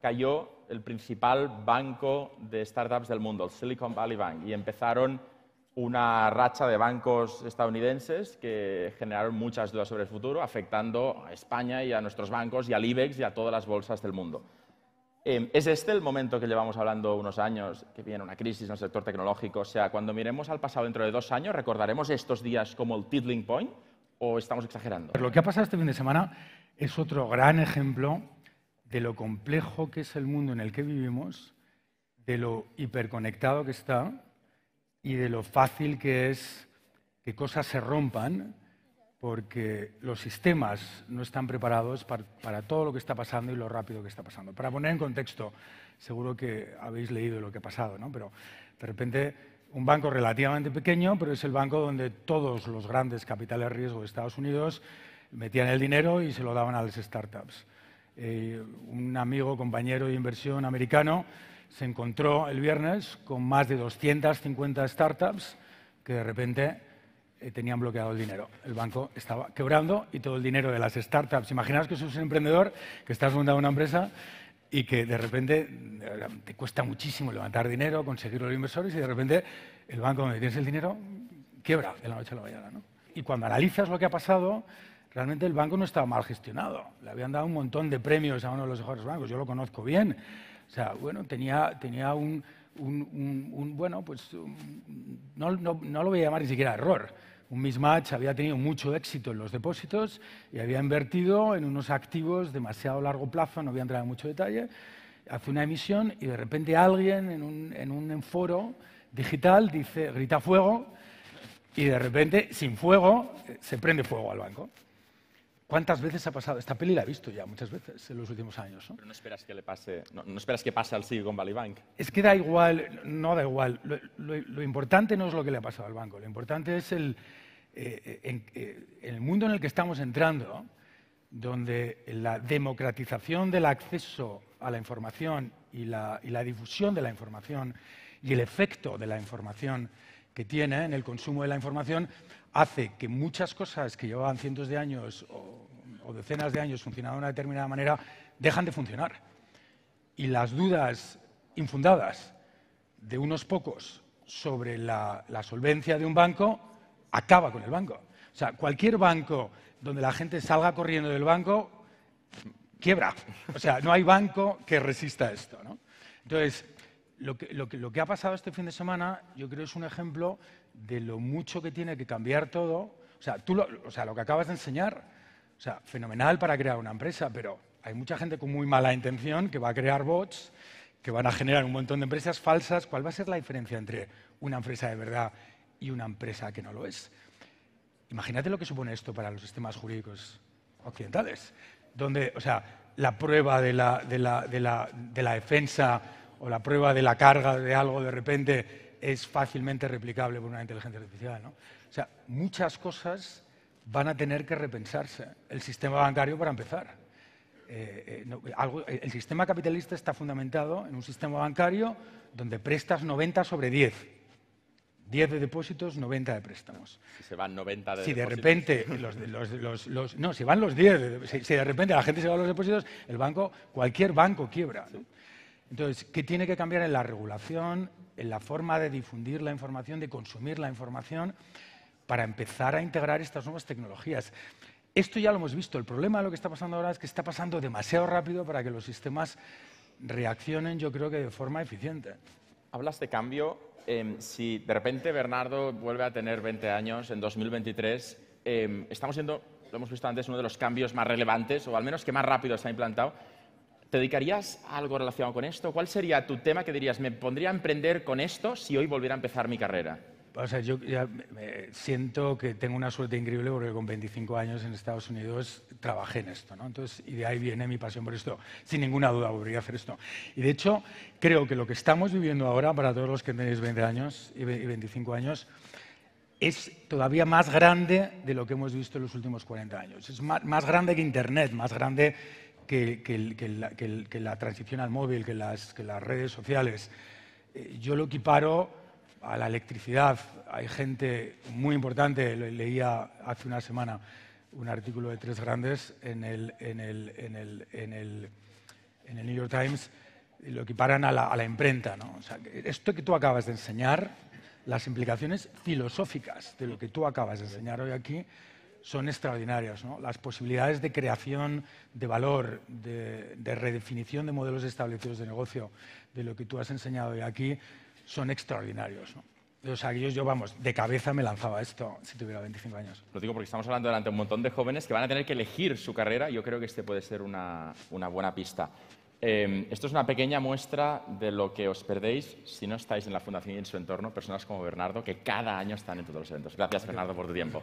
cayó el principal banco de startups del mundo, el Silicon Valley Bank, y empezaron una racha de bancos estadounidenses que generaron muchas dudas sobre el futuro, afectando a España y a nuestros bancos y al IBEX y a todas las bolsas del mundo. Em, ¿Es este el momento que llevamos hablando unos años, que viene una crisis en el sector tecnológico? O sea, cuando miremos al pasado dentro de dos años, ¿recordaremos estos días como el tiddling point o estamos exagerando? lo que ha pasado este fin de semana es otro gran ejemplo de lo complejo que es el mundo en el que vivimos, de lo hiperconectado que está y de lo fácil que es que cosas se rompan porque los sistemas no están preparados para, todo lo que está pasando y lo rápido que está pasando. Para poner en contexto, seguro que habéis leído lo que ha pasado, ¿no? pero de repente un banco relativamente pequeño, pero es el banco donde todos los grandes capitales de riesgo de Estados Unidos metían el dinero y se lo daban a las startups. Eh, un amigo, compañero de inversión americano, se encontró el viernes con más de 250 startups que de repente eh, tenían bloqueado el dinero. El banco estaba quebrando y todo el dinero de las startups. Imaginaos que sos un emprendedor, que estás fundando una empresa y que de repente te cuesta muchísimo levantar dinero, conseguir los inversores y de repente el banco donde tienes el dinero quiebra en la noche a la mañana. Y cuando analizas lo que ha pasado, realmente el banco no estaba mal gestionado. Le habían dado un montón de premios a uno de los mejores bancos, yo lo conozco bien. O sea, bueno, tenía, un, bueno, pues no, lo voy a llamar ni siquiera error. Un mismatch había tenido mucho éxito en los depósitos y había invertido en unos activos demasiado largo plazo, no voy a entrar en mucho detalle, hace una emisión y de repente alguien en un, en un foro digital dice, grita fuego y de repente, sin fuego, eh, se prende fuego al banco. ¿Cuántas veces ha pasado? Esta peli la he visto ya muchas veces en los últimos años. ¿no? Pero no esperas que le pase, no, esperas que pase al Silicon Valley Bank. Es que da igual, no da igual. Lo, importante no es lo que le ha pasado al banco, lo importante es el, eh, eh, en, el mundo en el que estamos entrando, donde la democratización del acceso a la información y la difusión de la información y el efecto de la información que tiene en el consumo de la información hace que muchas cosas que llevaban cientos de años o, decenas de años funcionando de una determinada manera dejan de funcionar. Y las dudas infundadas de unos pocos sobre la, la solvencia de un banco acaba con el banco. O sea, cualquier banco donde la gente salga corriendo del banco, quiebra. O sea, no hay banco que resista esto. ¿no? Entonces, lo que, ha pasado este fin de semana, yo creo es un ejemplo de lo mucho que tiene que cambiar todo. O sea, tú lo, o sea, lo que acabas de enseñar, o sea, fenomenal para crear una empresa, pero hay mucha gente con muy mala intención que va a crear bots, que van a generar un montón de empresas falsas. ¿Cuál va a ser la diferencia entre una empresa de verdad y una empresa que no lo es? Imagínate lo que supone esto para los sistemas jurídicos occidentales, donde, o sea, la prueba de la, de la, de la, de la defensa o la prueba de la carga de algo de repente es fácilmente replicable por una inteligencia artificial. O sea, muchas cosas van a tener que repensarse. El sistema bancario para empezar. Eh, eh, el sistema capitalista está fundamentado en un sistema bancario donde prestas 90 sobre 10. 10 de depósitos, 90 de préstamos. Si se van 90 de Si de repente, no, si van los 10, si, de repente la gente se va a los depósitos, el banco, cualquier banco quiebra. Entonces, ¿qué tiene que cambiar en la regulación, en la forma de difundir la información, de consumir la información, para empezar a integrar estas nuevas tecnologías? Esto ya lo hemos visto. El problema de lo que está pasando ahora es que está pasando demasiado rápido para que los sistemas reaccionen, yo creo que de forma eficiente. Hablas de cambio. Em, si de repente Bernardo vuelve a tener 20 años en 2023, em, estamos viendo, lo hemos visto antes, uno de los cambios más relevantes, o al menos que más rápido se ha implantado ¿Te dedicarías a algo relacionado con esto? ¿Cuál sería tu tema que dirías, me pondría a emprender con esto si hoy volviera a empezar mi carrera? O sea, yo siento que tengo una suerte increíble porque con 25 años en Estados Unidos trabajé en esto, ¿no? Entonces, y de ahí viene mi pasión por esto. Sin ninguna duda volvería a hacer esto. Y de hecho, creo que lo que estamos viviendo ahora, para todos los que tenéis 20 años y 25 años, es todavía más grande de lo que hemos visto en los últimos 40 años. Es más grande que Internet, más grande que, la, transición al móvil, que las, redes sociales. Eh, yo lo equiparo a la electricidad. Hay gente muy importante, leía hace una semana un artículo de tres grandes en el, New York Times, lo equiparan a la, imprenta. esto que tú acabas de enseñar, las implicaciones filosóficas de lo que tú acabas de enseñar hoy aquí, son extraordinarias. Las posibilidades de creación de valor, de, redefinición de modelos establecidos de negocio, de lo que tú has enseñado hoy aquí, son extraordinarios. O sea, yo, vamos, de cabeza me lanzaba esto si tuviera 25 años. Lo digo porque estamos hablando delante de un montón de jóvenes que van a tener que elegir su carrera. Yo creo que este puede ser una buena pista. Em, esto es una pequeña muestra de lo que os perdéis si no estáis en la Fundación y en su entorno, personas como Bernardo, que cada año están en todos los eventos. Gracias, Bernardo, por tu tiempo.